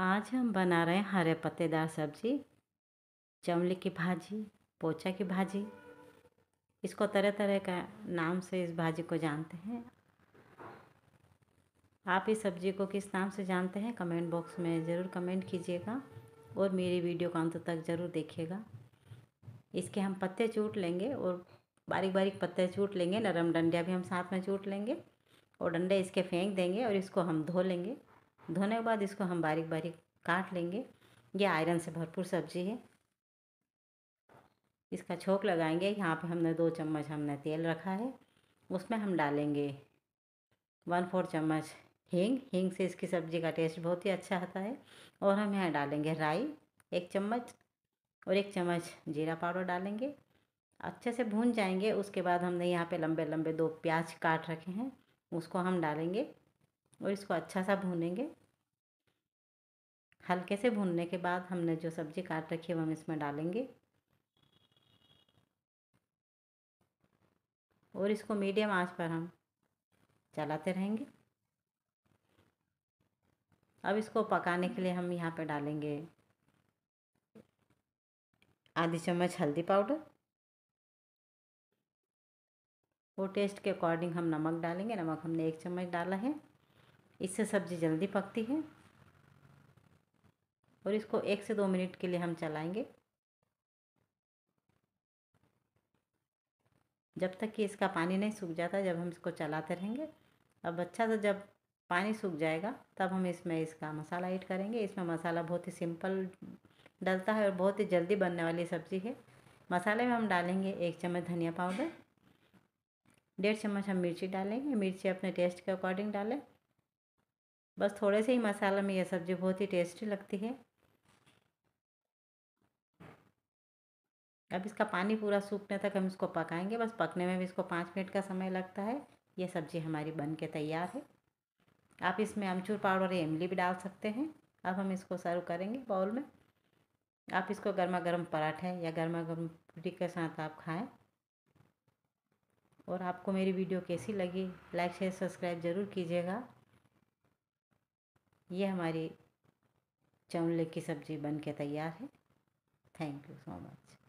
आज हम बना रहे हैं हरे पत्तेदार सब्जी चमली की भाजी पोचा की भाजी इसको तरह तरह का नाम से इस भाजी को जानते हैं आप इस सब्जी को किस नाम से जानते हैं कमेंट बॉक्स में ज़रूर कमेंट कीजिएगा और मेरी वीडियो को अंत तक ज़रूर देखिएगा इसके हम पत्ते चूट लेंगे और बारीक बारीक पत्ते चूट लेंगे नरम डंडिया भी हम साथ में चूट लेंगे और डंडे इसके फेंक देंगे और इसको हम धो लेंगे धोने के बाद इसको हम बारीक बारीक काट लेंगे ये आयरन से भरपूर सब्जी है इसका छोंक लगाएंगे यहाँ पे हमने दो चम्मच हमने तेल रखा है उसमें हम डालेंगे वन फोर चम्मच हींग हींग से इसकी सब्ज़ी का टेस्ट बहुत ही अच्छा आता है और हम यहाँ डालेंगे राई एक चम्मच और एक चम्मच जीरा पाउडर डालेंगे अच्छे से भून जाएंगे उसके बाद हमने यहाँ पे लंबे लंबे दो प्याज काट रखे हैं उसको हम डालेंगे और इसको अच्छा सा भूनेंगे हल्के से भूनने के बाद हमने जो सब्ज़ी काट रखी है वो हम इसमें डालेंगे और इसको मीडियम आंच पर हम चलाते रहेंगे अब इसको पकाने के लिए हम यहाँ पर डालेंगे आधी चम्मच हल्दी पाउडर और टेस्ट के अकॉर्डिंग हम नमक डालेंगे नमक हमने एक चम्मच डाला है इससे सब्ज़ी जल्दी पकती है और इसको एक से दो मिनट के लिए हम चलाएंगे जब तक कि इसका पानी नहीं सूख जाता जब हम इसको चलाते रहेंगे अब अच्छा सा जब पानी सूख जाएगा तब हम इसमें इसका मसाला ऐड करेंगे इसमें मसाला बहुत ही सिंपल डलता है और बहुत ही जल्दी बनने वाली सब्ज़ी है मसाले में हम डालेंगे एक चम्मच धनिया पाउडर डेढ़ चम्मच हम मिर्ची डालेंगे मिर्ची अपने टेस्ट के अकॉर्डिंग डालें बस थोड़े से ही मसाला में यह सब्ज़ी बहुत ही टेस्टी लगती है अब इसका पानी पूरा सूखने तक हम इसको पकाएंगे बस पकने में भी इसको पाँच मिनट का समय लगता है ये सब्ज़ी हमारी बन के तैयार है आप इसमें अमचूर पाउडर या इमली भी डाल सकते हैं अब हम इसको सर्व करेंगे बाउल में आप इसको गर्मा गर्म पराठे या गर्मा गर्म रोटी के साथ आप खाएं और आपको मेरी वीडियो कैसी लगी लाइक शेयर सब्सक्राइब ज़रूर कीजिएगा ये हमारी चंवले की सब्ज़ी बन के तैयार है थैंक यू सो मच